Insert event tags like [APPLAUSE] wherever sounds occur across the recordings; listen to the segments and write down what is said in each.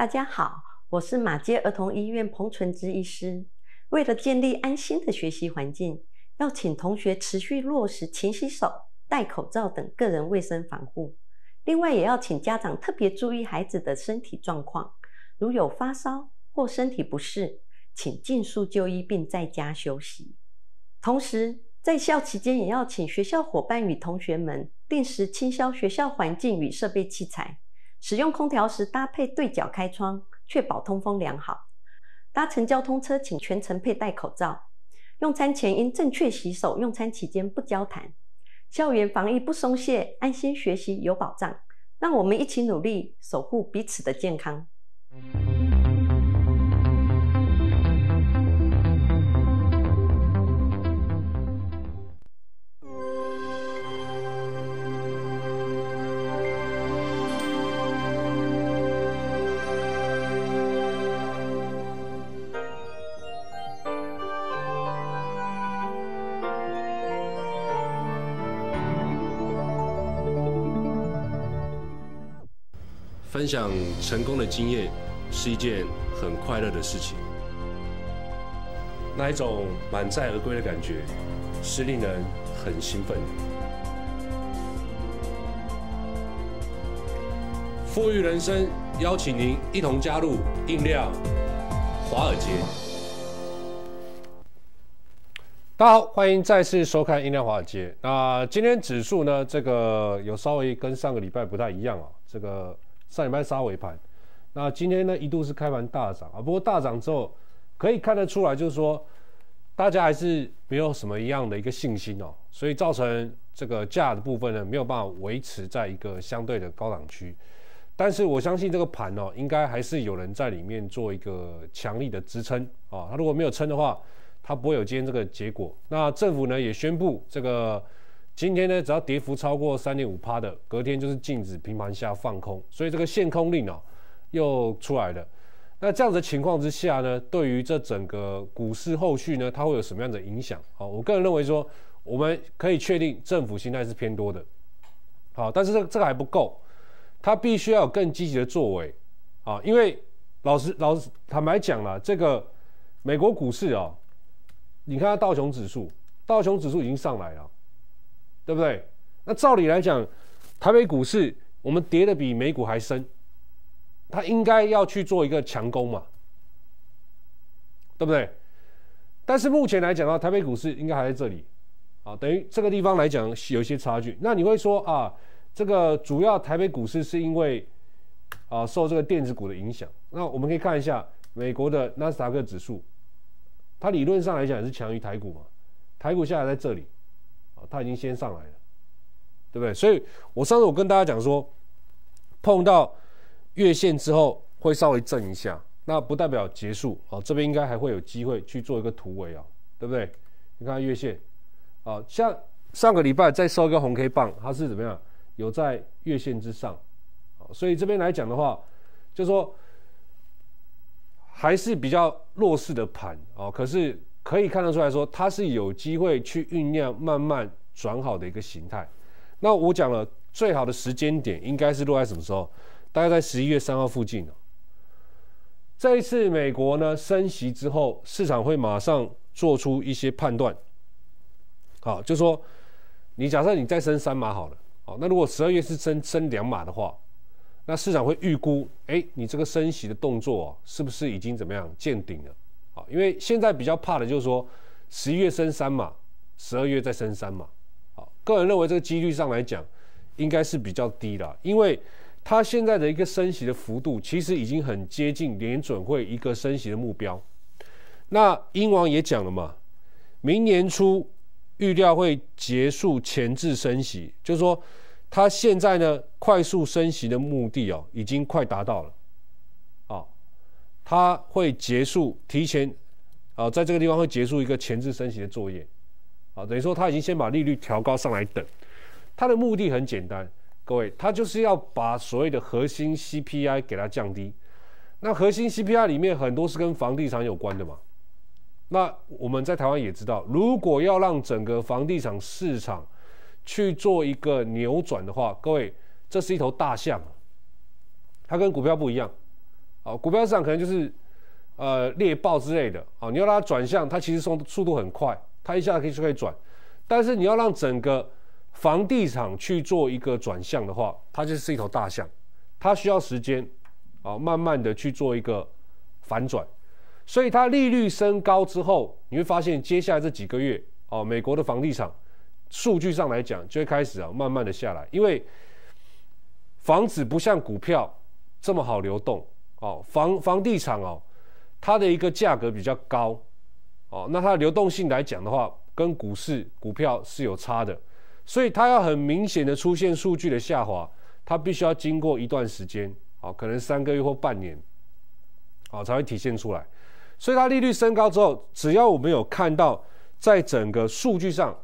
大家好，我是马街儿童医院彭纯之医师。为了建立安心的学习环境，要请同学持续落实勤洗手、戴口罩等个人卫生防护。另外，也要请家长特别注意孩子的身体状况，如有发烧或身体不适，请尽速就医并在家休息。同时，在校期间也要请学校伙伴与同学们定时清消学校环境与设备器材。使用空调时搭配对角开窗，确保通风良好。搭乘交通车请全程佩戴口罩。用餐前应正确洗手，用餐期间不交谈。校园防疫不松懈，安心学习有保障。让我们一起努力，守护彼此的健康。想成功的经验是一件很快乐的事情，那一种满载而归的感觉是令人很兴奋的。富裕人生邀请您一同加入《音量华尔街》。大家好，欢迎再次收看《音量华尔街》。那今天指数呢？这个有稍微跟上个礼拜不太一样啊，这个。上礼拜杀尾盘，那今天呢一度是开盘大涨啊，不过大涨之后可以看得出来，就是说大家还是没有什么一样的一个信心哦，所以造成这个价的部分呢没有办法维持在一个相对的高档区。但是我相信这个盘哦，应该还是有人在里面做一个强力的支撑啊，它如果没有撑的话，它不会有今天这个结果。那政府呢也宣布这个。今天呢，只要跌幅超过三点五趴的，隔天就是禁止平盘下放空，所以这个限空令哦又出来了。那这样子的情况之下呢，对于这整个股市后续呢，它会有什么样的影响？好，我个人认为说，我们可以确定政府心态是偏多的。好，但是这这个还不够，它必须要有更积极的作为。啊，因为老实老实坦白讲了，这个美国股市啊，你看它道琼指数，道琼指数已经上来了。对不对？那照理来讲，台北股市我们跌的比美股还深，它应该要去做一个强攻嘛，对不对？但是目前来讲的话，台北股市应该还在这里，啊，等于这个地方来讲有一些差距。那你会说啊，这个主要台北股市是因为啊受这个电子股的影响。那我们可以看一下美国的纳斯达克指数，它理论上来讲也是强于台股嘛，台股下来在这里。它已经先上来了，对不对？所以我上次我跟大家讲说，碰到月线之后会稍微震一下，那不代表结束啊，这边应该还会有机会去做一个突围啊，对不对？你看月线，啊，像上个礼拜再收一个红 K 棒，它是怎么样？有在月线之上，好，所以这边来讲的话，就说还是比较弱势的盘啊，可是。可以看得出来说，它是有机会去酝酿慢慢转好的一个形态。那我讲了，最好的时间点应该是落在什么时候？大概在十一月三号附近。这一次美国呢升息之后，市场会马上做出一些判断。好，就说你假设你再升三码好了，好，那如果十二月是升升两码的话，那市场会预估，哎，你这个升息的动作是不是已经怎么样见顶了？因为现在比较怕的就是说，十一月升三嘛，十二月再升三嘛。好，个人认为这个几率上来讲，应该是比较低的，因为它现在的一个升息的幅度，其实已经很接近联准会一个升息的目标。那英王也讲了嘛，明年初预料会结束前置升息，就是说，他现在呢快速升息的目的哦，已经快达到了。他会结束提前，啊，在这个地方会结束一个前置升息的作业，啊，等于说他已经先把利率调高上来等，他的目的很简单，各位，他就是要把所谓的核心 CPI 给它降低，那核心 CPI 里面很多是跟房地产有关的嘛，那我们在台湾也知道，如果要让整个房地产市场去做一个扭转的话，各位，这是一头大象，它跟股票不一样。股票市场可能就是，呃，猎豹之类的。哦，你要让它转向，它其实速速度很快，它一下可以就可以转。但是你要让整个房地产去做一个转向的话，它就是一头大象，它需要时间，啊，慢慢的去做一个反转。所以它利率升高之后，你会发现接下来这几个月，哦，美国的房地产数据上来讲就会开始啊慢慢的下来，因为房子不像股票这么好流动。哦，房房地产哦，它的一个价格比较高，哦，那它的流动性来讲的话，跟股市股票是有差的，所以它要很明显的出现数据的下滑，它必须要经过一段时间，哦，可能三个月或半年，好才会体现出来，所以它利率升高之后，只要我们有看到，在整个数据上，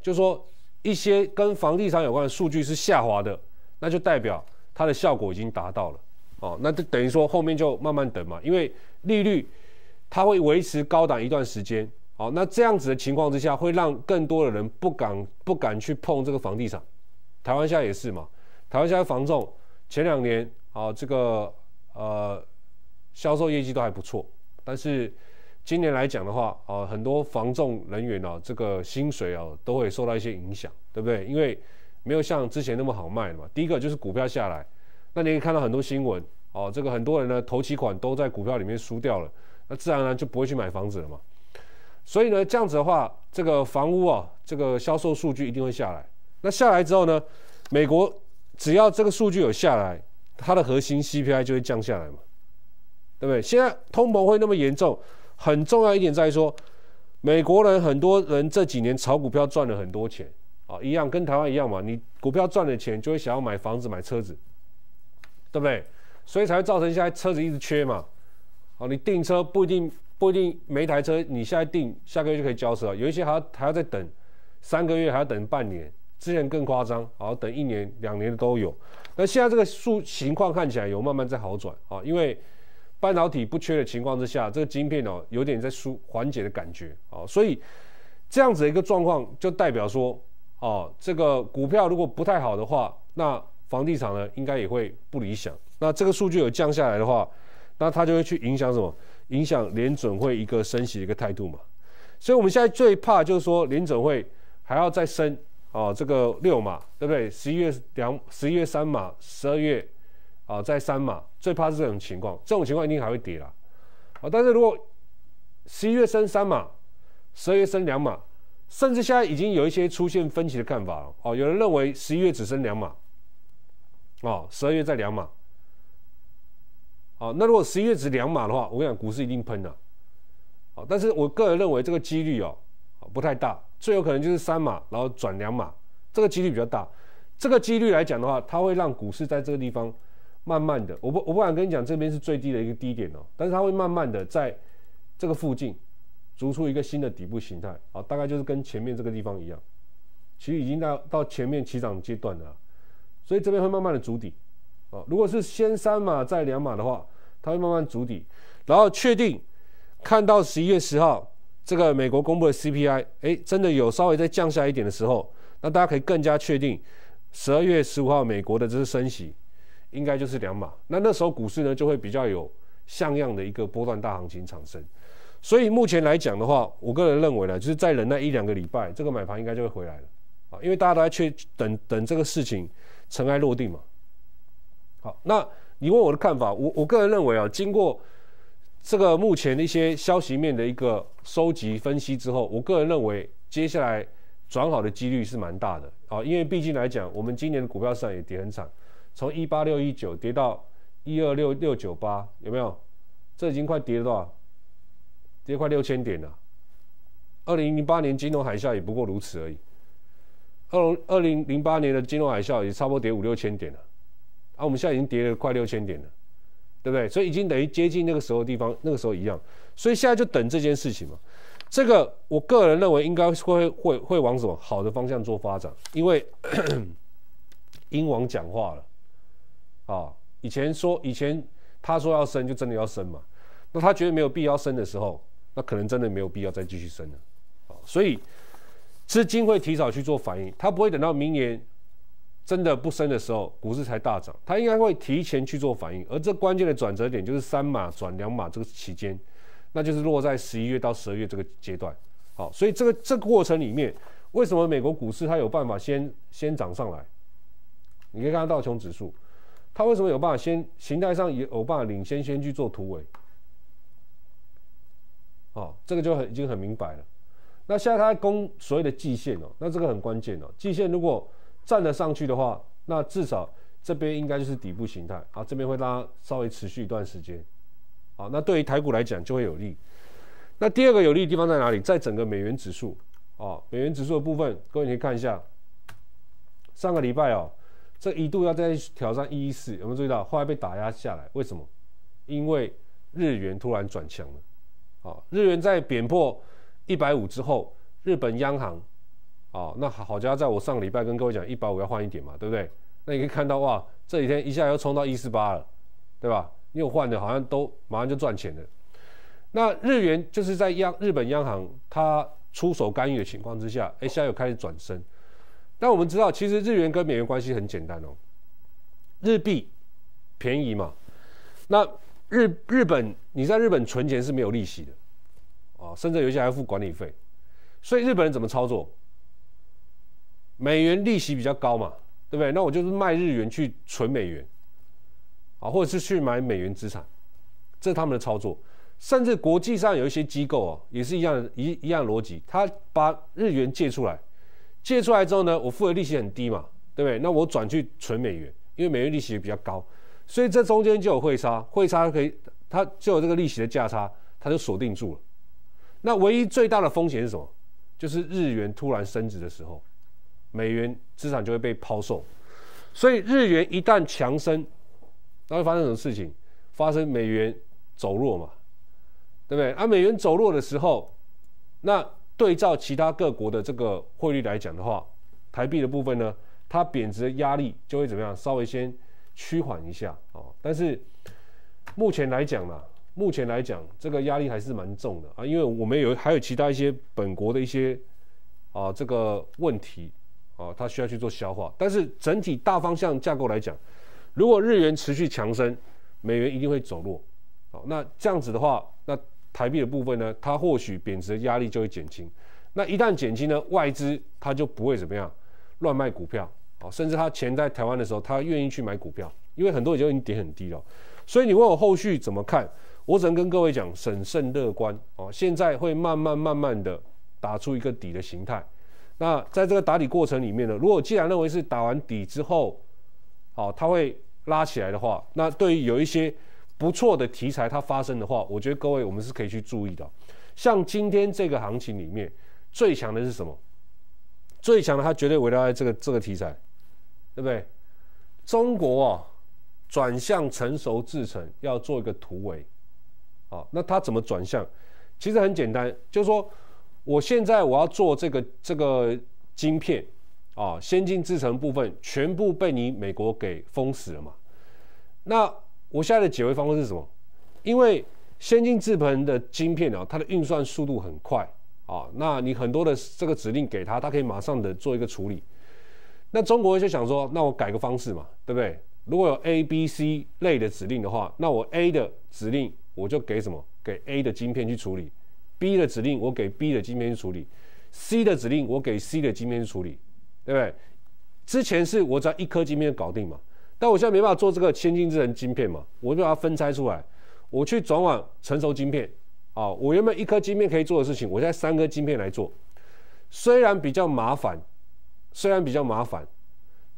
就说一些跟房地产有关的数据是下滑的，那就代表它的效果已经达到了。哦，那就等于说后面就慢慢等嘛，因为利率它会维持高档一段时间。好，那这样子的情况之下，会让更多的人不敢不敢去碰这个房地产。台湾现在也是嘛，台湾现在房仲前两年啊，这个呃销售业绩都还不错，但是今年来讲的话啊，很多房仲人员呢，这个薪水啊都会受到一些影响，对不对？因为没有像之前那么好卖嘛。第一个就是股票下来。那你可以看到很多新闻哦，这个很多人呢投期款都在股票里面输掉了，那自然而然就不会去买房子了嘛。所以呢，这样子的话，这个房屋啊，这个销售数据一定会下来。那下来之后呢，美国只要这个数据有下来，它的核心 c p i 就会降下来嘛，对不对？现在通膨会那么严重，很重要一点在于说，美国人很多人这几年炒股票赚了很多钱啊，一样跟台湾一样嘛，你股票赚了钱就会想要买房子、买车子。对不对？所以才会造成现在车子一直缺嘛。好，你订车不一定不一定一台车，你现在订下个月就可以交车，有一些还要还要再等三个月，还要等半年，之前更夸张，好等一年两年的都有。那现在这个数情况看起来有慢慢在好转啊，因为半导体不缺的情况之下，这个晶片哦有点在舒缓解的感觉啊，所以这样子的一个状况就代表说，哦这个股票如果不太好的话，那。房地产呢，应该也会不理想。那这个数据有降下来的话，那它就会去影响什么？影响联准会一个升息的一个态度嘛。所以，我们现在最怕就是说联准会还要再升啊，这个六码，对不对？十一月两，十一月三码，十二月啊再三码，最怕是这种情况。这种情况一定还会跌啦。啊。但是如果十一月升三码，十二月升两码，甚至现在已经有一些出现分歧的看法了哦。有人认为十一月只升两码。哦，十二月再两码，好，那如果十一月只两码的话，我跟你讲，股市一定喷了，好，但是我个人认为这个几率哦，不太大，最有可能就是三码，然后转两码，这个几率比较大，这个几率来讲的话，它会让股市在这个地方慢慢的，我不我不敢跟你讲，这边是最低的一个低点哦，但是它会慢慢的在这个附近逐出一个新的底部形态，好，大概就是跟前面这个地方一样，其实已经到到前面起涨阶段了。所以这边会慢慢的筑底，啊。如果是先三码再两码的话，它会慢慢筑底，然后确定看到十一月十号这个美国公布的 CPI，哎，真的有稍微再降下一点的时候，那大家可以更加确定十二月十五号美国的这是升息应该就是两码，那那时候股市呢就会比较有像样的一个波段大行情产生。所以目前来讲的话，我个人认为呢，就是再忍耐一两个礼拜，这个买盘应该就会回来了，啊，因为大家都在确等等这个事情。尘埃落定嘛？好，那你问我的看法，我我个人认为啊，经过这个目前的一些消息面的一个收集分析之后，我个人认为接下来转好的几率是蛮大的。啊，因为毕竟来讲，我们今年的股票市场也跌很惨，从一八六一九跌到一二六六九八，有没有？这已经快跌了多少？跌快六千点了。二零零八年金融海啸也不过如此而已。二零二零零八年的金融海啸也差不多跌五六千点了，啊，我们现在已经跌了快六千点了，对不对？所以已经等于接近那个时候地方，那个时候一样，所以现在就等这件事情嘛。这个我个人认为应该会会会往什么好的方向做发展，因为 [COUGHS] 英王讲话了，啊，以前说以前他说要升就真的要升嘛，那他觉得没有必要升的时候，那可能真的没有必要再继续升了，啊，所以。资金会提早去做反应，它不会等到明年真的不升的时候，股市才大涨。它应该会提前去做反应，而这关键的转折点就是三码转两码这个期间，那就是落在十一月到十二月这个阶段。好，所以这个这个过程里面，为什么美国股市它有办法先先涨上来？你可以看到道琼指数，它为什么有办法先形态上也有办法领先先去做突围？哦，这个就很已经很明白了。那现在它攻所谓的季线哦，那这个很关键哦。季线如果站了上去的话，那至少这边应该就是底部形态啊，这边会拉稍微持续一段时间，啊，那对于台股来讲就会有利。那第二个有利的地方在哪里？在整个美元指数啊，美元指数的部分，各位你可以看一下，上个礼拜哦，这一度要再挑战一一四，有没有注意到？后来被打压下来，为什么？因为日元突然转强了，啊，日元在贬破。一百五之后，日本央行，哦，那好家伙，在我上个礼拜跟各位讲，一百五要换一点嘛，对不对？那你可以看到哇，这几天一下又冲到一四八了，对吧？你有换的，好像都马上就赚钱了。那日元就是在央日本央行它出手干预的情况之下，哎，现在又开始转升。但我们知道，其实日元跟美元关系很简单哦，日币便宜嘛。那日日本你在日本存钱是没有利息的。甚至有些还要付管理费，所以日本人怎么操作？美元利息比较高嘛，对不对？那我就是卖日元去存美元，啊，或者是去买美元资产，这是他们的操作。甚至国际上有一些机构啊，也是一样一一样逻辑，他把日元借出来，借出来之后呢，我付的利息很低嘛，对不对？那我转去存美元，因为美元利息也比较高，所以这中间就有汇差，汇差可以，它就有这个利息的价差，它就锁定住了。那唯一最大的风险是什么？就是日元突然升值的时候，美元资产就会被抛售。所以日元一旦强升，那会发生什么事情？发生美元走弱嘛，对不对？而美元走弱的时候，那对照其他各国的这个汇率来讲的话，台币的部分呢，它贬值的压力就会怎么样？稍微先趋缓一下哦。但是目前来讲呢？目前来讲，这个压力还是蛮重的啊，因为我们有还有其他一些本国的一些啊这个问题啊，它需要去做消化。但是整体大方向架构来讲，如果日元持续强升，美元一定会走弱啊。那这样子的话，那台币的部分呢，它或许贬值的压力就会减轻。那一旦减轻呢，外资它就不会怎么样乱卖股票啊，甚至它钱在台湾的时候，它愿意去买股票，因为很多已经已经点很低了。所以你问我后续怎么看？我只能跟各位讲，审慎乐观哦。现在会慢慢慢慢的打出一个底的形态。那在这个打底过程里面呢，如果既然认为是打完底之后，好，它会拉起来的话，那对于有一些不错的题材它发生的话，我觉得各位我们是可以去注意的。像今天这个行情里面最强的是什么？最强的它绝对围绕在这个这个题材，对不对？中国啊转向成熟制成要做一个突围。啊，那它怎么转向？其实很简单，就是说，我现在我要做这个这个晶片，啊，先进制程部分全部被你美国给封死了嘛。那我现在的解围方式是什么？因为先进制程的晶片啊，它的运算速度很快啊，那你很多的这个指令给它，它可以马上的做一个处理。那中国就想说，那我改个方式嘛，对不对？如果有 A、B、C 类的指令的话，那我 A 的指令。我就给什么给 A 的晶片去处理，B 的指令我给 B 的晶片去处理，C 的指令我给 C 的晶片去处理，对不对？之前是我只要一颗晶片搞定嘛，但我现在没办法做这个千晶之能晶片嘛，我就把它分拆出来，我去转往成熟晶片啊。我原本一颗晶片可以做的事情，我现在三颗晶片来做，虽然比较麻烦，虽然比较麻烦，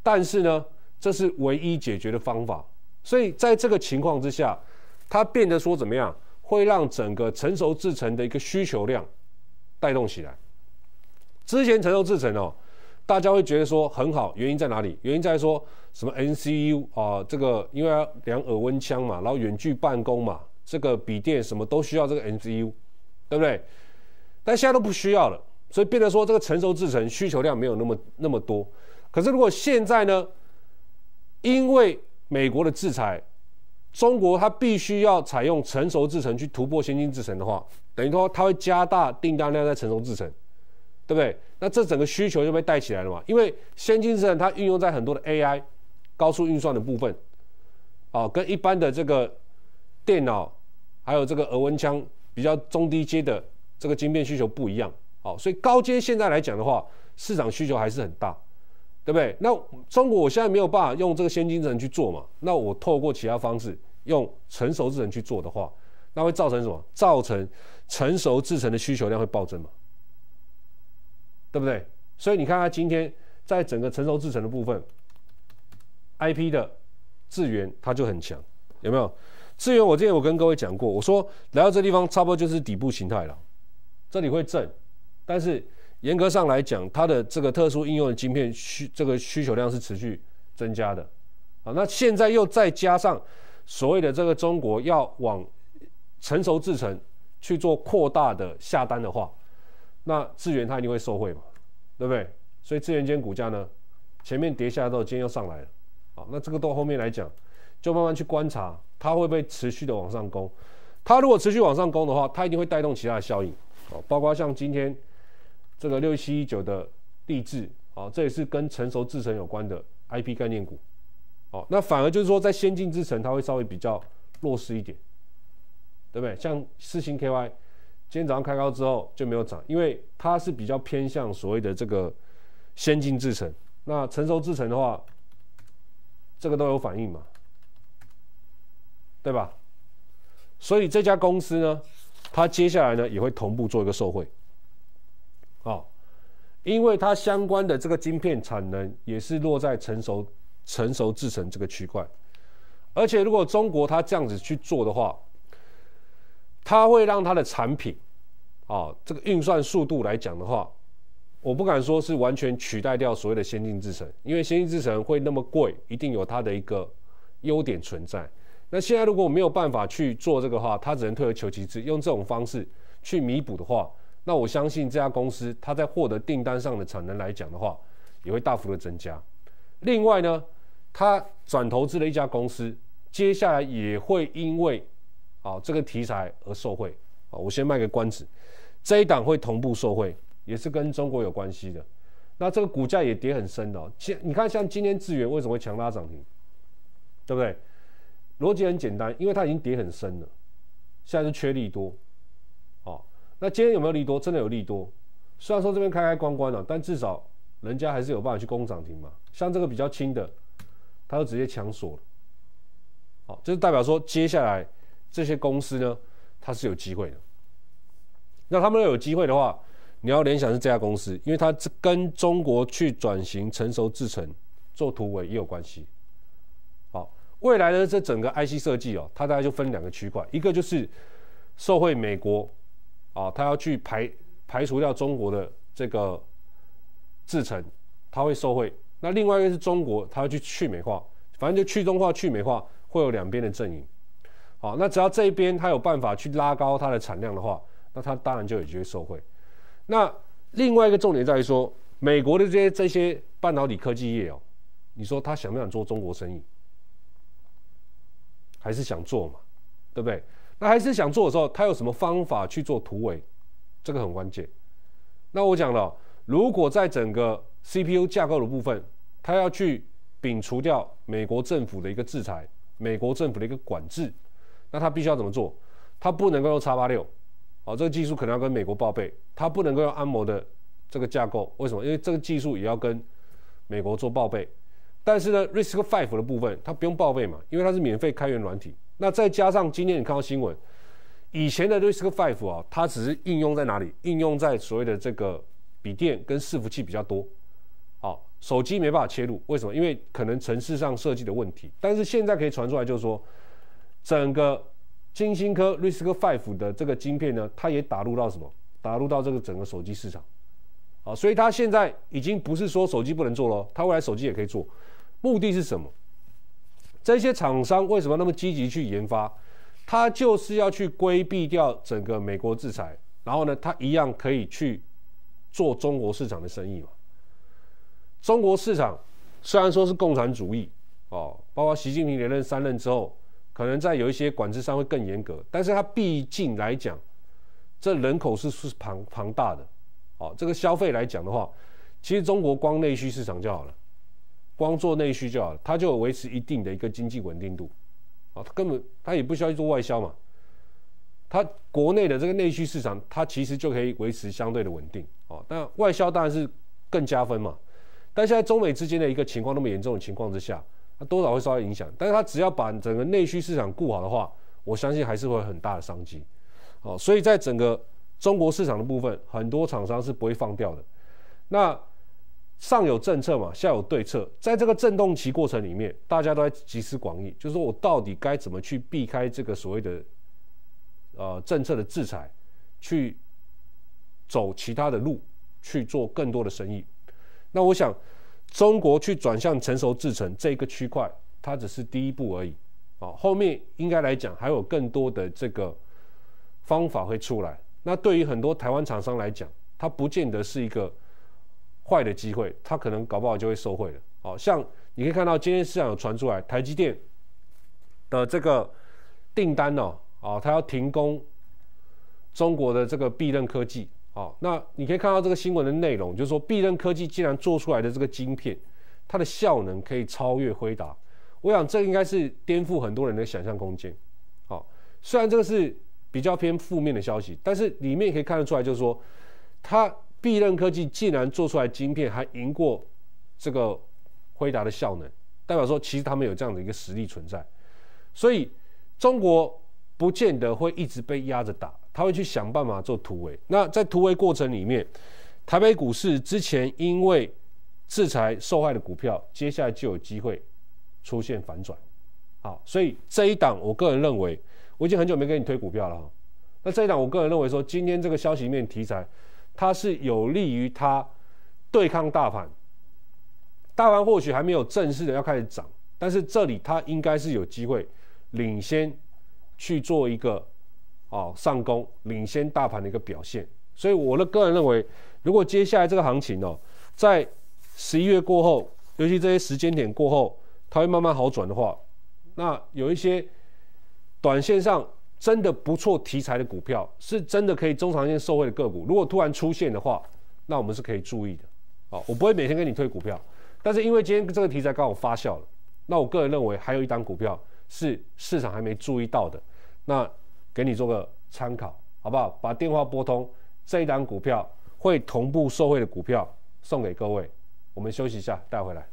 但是呢，这是唯一解决的方法。所以在这个情况之下。它变得说怎么样，会让整个成熟制程的一个需求量带动起来。之前成熟制程哦，大家会觉得说很好，原因在哪里？原因在说什么 NCU 啊，这个因为要量耳温枪嘛，然后远距办公嘛，这个笔电什么都需要这个 NCU，对不对？但现在都不需要了，所以变得说这个成熟制程需求量没有那么那么多。可是如果现在呢，因为美国的制裁。中国它必须要采用成熟制程去突破先进制程的话，等于说它会加大订单量在成熟制程，对不对？那这整个需求就被带起来了嘛？因为先进制程它运用在很多的 AI、高速运算的部分，啊，跟一般的这个电脑还有这个额温枪比较中低阶的这个晶片需求不一样，哦，所以高阶现在来讲的话，市场需求还是很大。对不对？那中国我现在没有办法用这个先进制程去做嘛？那我透过其他方式用成熟制程去做的话，那会造成什么？造成成熟制程的需求量会暴增嘛？对不对？所以你看，它今天在整个成熟制程的部分，IP 的资源它就很强，有没有？资源我之前我跟各位讲过，我说来到这地方差不多就是底部形态了，这里会震，但是。严格上来讲，它的这个特殊应用的晶片需这个需求量是持续增加的，啊，那现在又再加上所谓的这个中国要往成熟制程去做扩大的下单的话，那资源它一定会受惠嘛，对不对？所以资源间股价呢，前面跌下来之后，今天又上来了，啊，那这个到后面来讲，就慢慢去观察它会不会持续的往上攻，它如果持续往上攻的话，它一定会带动其他的效应，啊，包括像今天。这个六七一九的地质啊，这也是跟成熟制成有关的 IP 概念股哦。那反而就是说，在先进制成它会稍微比较弱势一点，对不对？像四星 KY 今天早上开高之后就没有涨，因为它是比较偏向所谓的这个先进制成。那成熟制成的话，这个都有反应嘛，对吧？所以这家公司呢，它接下来呢也会同步做一个受惠。啊，因为它相关的这个晶片产能也是落在成熟、成熟制成这个区块，而且如果中国它这样子去做的话，它会让它的产品，啊，这个运算速度来讲的话，我不敢说是完全取代掉所谓的先进制成，因为先进制成会那么贵，一定有它的一个优点存在。那现在如果我没有办法去做这个话，它只能退而求其次，用这种方式去弥补的话。那我相信这家公司，它在获得订单上的产能来讲的话，也会大幅的增加。另外呢，它转投资的一家公司，接下来也会因为，啊这个题材而受惠。啊，我先卖个关子，这一档会同步受惠，也是跟中国有关系的。那这个股价也跌很深的。现你看，像今天智远为什么会强拉涨停，对不对？逻辑很简单，因为它已经跌很深了，现在是缺利多。那今天有没有利多？真的有利多，虽然说这边开开关关了，但至少人家还是有办法去攻涨停嘛。像这个比较轻的，它就直接抢锁了。好，就代表说接下来这些公司呢，它是有机会的。那他们要有机会的话，你要联想是这家公司，因为它跟中国去转型成熟制程做突围也有关系。好，未来的这整个 IC 设计哦，它大概就分两个区块，一个就是受惠美国。啊，他要去排排除掉中国的这个制程，他会受贿。那另外一个是中国，他要去去美化，反正就去中化、去美化，会有两边的阵营。好，那只要这一边他有办法去拉高它的产量的话，那他当然就有机会受贿。那另外一个重点在于说，美国的这些这些半导体科技业哦，你说他想不想做中国生意？还是想做嘛？对不对？那还是想做的时候，他有什么方法去做突围，这个很关键。那我讲了，如果在整个 CPU 架构的部分，他要去摒除掉美国政府的一个制裁、美国政府的一个管制，那他必须要怎么做？他不能够用叉八六，啊，这个技术可能要跟美国报备；他不能够用安摩的这个架构，为什么？因为这个技术也要跟美国做报备。但是呢，RISC-V 的部分，它不用报备嘛，因为它是免费开源软体。那再加上今天你看到新闻，以前的 Risk Five 啊，它只是应用在哪里？应用在所谓的这个笔电跟伺服器比较多，好，手机没办法切入，为什么？因为可能城市上设计的问题。但是现在可以传出来，就是说，整个金星科 Risk Five 的这个晶片呢，它也打入到什么？打入到这个整个手机市场，啊，所以它现在已经不是说手机不能做了，它未来手机也可以做，目的是什么？这些厂商为什么那么积极去研发？他就是要去规避掉整个美国制裁，然后呢，他一样可以去做中国市场的生意嘛。中国市场虽然说是共产主义，哦，包括习近平连任三任之后，可能在有一些管制上会更严格，但是他毕竟来讲，这人口是是庞庞大的，哦，这个消费来讲的话，其实中国光内需市场就好了。光做内需就好了，它就维持一定的一个经济稳定度，啊，它根本它也不需要去做外销嘛，它国内的这个内需市场，它其实就可以维持相对的稳定，啊，但外销当然是更加分嘛，但现在中美之间的一个情况那么严重的情况之下，它多少会稍微影响，但是它只要把整个内需市场顾好的话，我相信还是会很大的商机，哦，所以在整个中国市场的部分，很多厂商是不会放掉的，那。上有政策嘛，下有对策。在这个震动期过程里面，大家都在集思广益，就是说我到底该怎么去避开这个所谓的呃政策的制裁，去走其他的路去做更多的生意。那我想，中国去转向成熟制程这个区块，它只是第一步而已啊。后面应该来讲还有更多的这个方法会出来。那对于很多台湾厂商来讲，它不见得是一个。坏的机会，他可能搞不好就会受贿了。哦，像你可以看到今天市场有传出来台积电的这个订单呢，啊，他要停工中国的这个必任科技啊。那你可以看到这个新闻的内容，就是说必任科技竟然做出来的这个晶片，它的效能可以超越辉达。我想这应该是颠覆很多人的想象空间。好，虽然这个是比较偏负面的消息，但是里面可以看得出来，就是说它。必任科技既然做出来晶片还赢过这个辉达的效能，代表说其实他们有这样的一个实力存在，所以中国不见得会一直被压着打，他会去想办法做突围。那在突围过程里面，台北股市之前因为制裁受害的股票，接下来就有机会出现反转。好，所以这一档我个人认为，我已经很久没给你推股票了哈。那这一档我个人认为说，今天这个消息面题材。它是有利于它对抗大盘，大盘或许还没有正式的要开始涨，但是这里它应该是有机会领先去做一个啊上攻，领先大盘的一个表现。所以我的个人认为，如果接下来这个行情哦，在十一月过后，尤其这些时间点过后，它会慢慢好转的话，那有一些短线上。真的不错题材的股票，是真的可以中长线受惠的个股。如果突然出现的话，那我们是可以注意的。好，我不会每天跟你推股票，但是因为今天这个题材刚好发酵了，那我个人认为还有一档股票是市场还没注意到的，那给你做个参考，好不好？把电话拨通，这一档股票会同步受惠的股票送给各位。我们休息一下，带回来。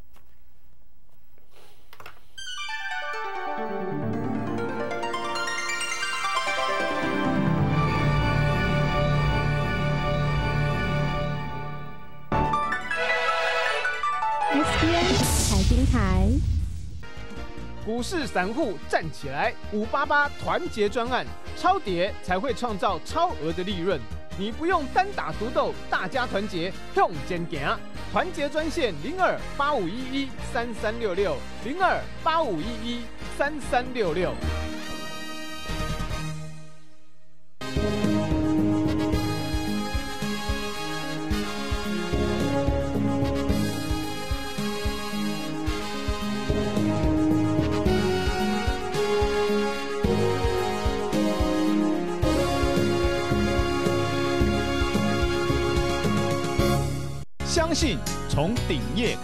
股市散户站起来，五八八团结专案，超跌才会创造超额的利润。你不用单打独斗，大家团结向前行。团结专线零二八五一一三三六六，零二八五一一三三六六。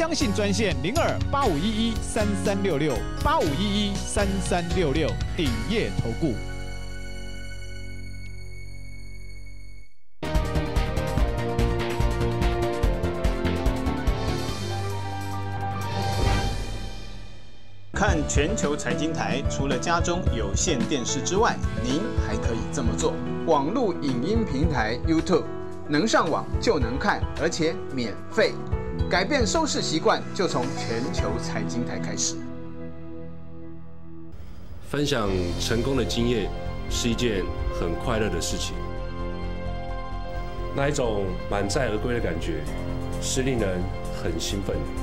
相信专线零二八五一一三三六六八五一一三三六六鼎业投顾。看全球财经台，除了家中有线电视之外，您还可以这么做：网络影音平台 YouTube，能上网就能看，而且免费。改变收视习惯，就从全球财经台开始。分享成功的经验是一件很快乐的事情，那一种满载而归的感觉是令人很兴奋的。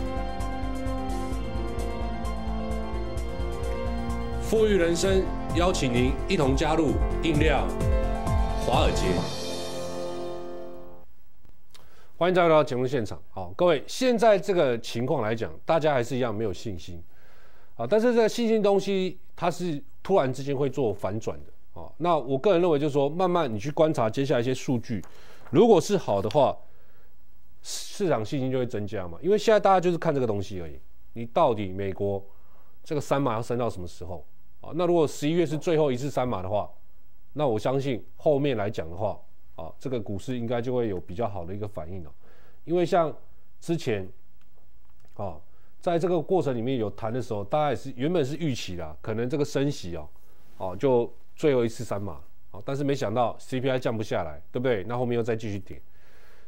富裕人生邀请您一同加入印料华尔街，欢迎家来到节目现场，好。各位，现在这个情况来讲，大家还是一样没有信心啊。但是，这个信心东西它是突然之间会做反转的啊。那我个人认为，就是说，慢慢你去观察接下来一些数据，如果是好的话，市场信心就会增加嘛。因为现在大家就是看这个东西而已。你到底美国这个三码要升到什么时候啊？那如果十一月是最后一次三码的话，那我相信后面来讲的话啊，这个股市应该就会有比较好的一个反应了，因为像。之前，啊，在这个过程里面有谈的时候，大概是原本是预期的，可能这个升息哦，哦就最后一次三码，哦但是没想到 CPI 降不下来，对不对？那后面又再继续顶，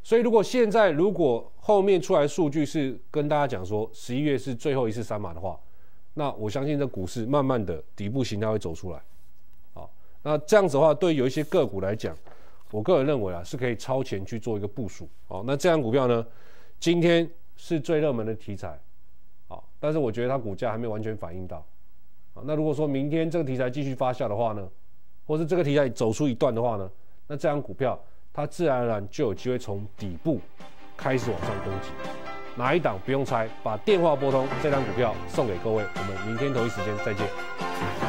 所以如果现在如果后面出来数据是跟大家讲说十一月是最后一次三码的话，那我相信这股市慢慢的底部形态会走出来，哦，那这样子的话对有一些个股来讲，我个人认为啊是可以超前去做一个部署，哦，那这样股票呢？今天是最热门的题材，啊，但是我觉得它股价还没完全反映到，啊，那如果说明天这个题材继续发酵的话呢，或是这个题材走出一段的话呢，那这张股票它自然而然就有机会从底部开始往上攻击。哪一档不用猜，把电话拨通，这张股票送给各位，我们明天同一时间再见。